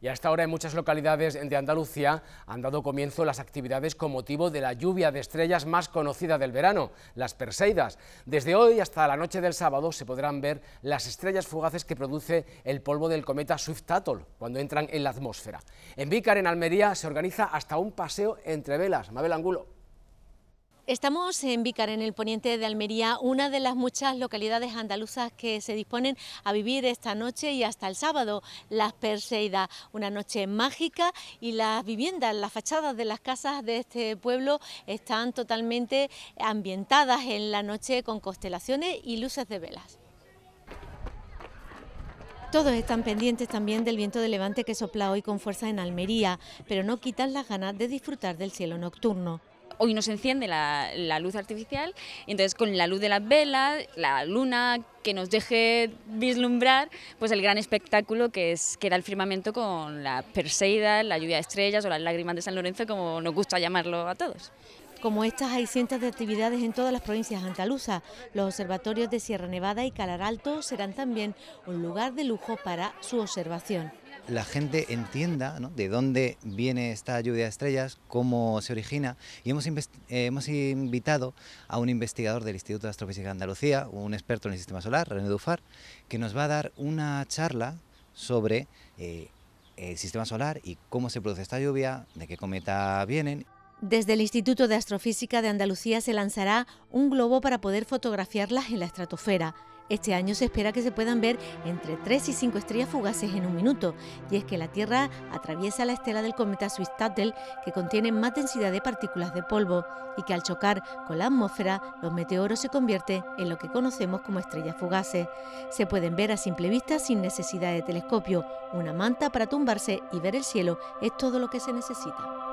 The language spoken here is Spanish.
y hasta ahora en muchas localidades de Andalucía han dado comienzo las actividades con motivo de la lluvia de estrellas más conocida del verano, las Perseidas. Desde hoy hasta la noche del sábado se podrán ver las estrellas fugaces que produce el polvo del cometa Swift-Tuttle cuando entran en la atmósfera. En Vícar, en Almería, se organiza hasta un paseo entre velas. Mabel Angulo. Estamos en Vícar, en el poniente de Almería, una de las muchas localidades andaluzas que se disponen a vivir esta noche y hasta el sábado las Perseidas, una noche mágica y las viviendas, las fachadas de las casas de este pueblo están totalmente ambientadas en la noche con constelaciones y luces de velas. Todos están pendientes también del viento de levante que sopla hoy con fuerza en Almería, pero no quitan las ganas de disfrutar del cielo nocturno hoy no se enciende la, luz artificial, entonces con la luz de las velas, la luna que nos deje vislumbrar pues el gran espectáculo que es que era el firmamento con la Perseida, la lluvia de estrellas o las lágrimas de San Lorenzo, como nos gusta llamarlo a todos. Como estas hay cientos de actividades en todas las provincias andaluzas. Los observatorios de Sierra Nevada y Calar Alto serán también un lugar de lujo para su observación la gente entienda de dónde viene esta lluvia de estrellas, cómo se origina. Y hemos, eh, hemos invitado a un investigador del Instituto de Astrofísica de Andalucía, un experto en el sistema solar, René Dufar, que nos va a dar una charla sobre eh, el sistema solar y cómo se produce esta lluvia, de qué cometa vienen. Desde el Instituto de Astrofísica de Andalucía se lanzará un globo para poder fotografiarlas en la estratosfera. Este año se espera que se puedan ver entre 3 y 5 estrellas fugaces en un minuto, y es que la Tierra atraviesa la estela del cometa Swiss-Tuttle, que contiene más densidad de partículas de polvo, y que al chocar con la atmósfera, los meteoros se convierten en lo que conocemos como estrellas fugaces. Se pueden ver a simple vista sin necesidad de telescopio, una manta para tumbarse y ver el cielo es todo lo que se necesita.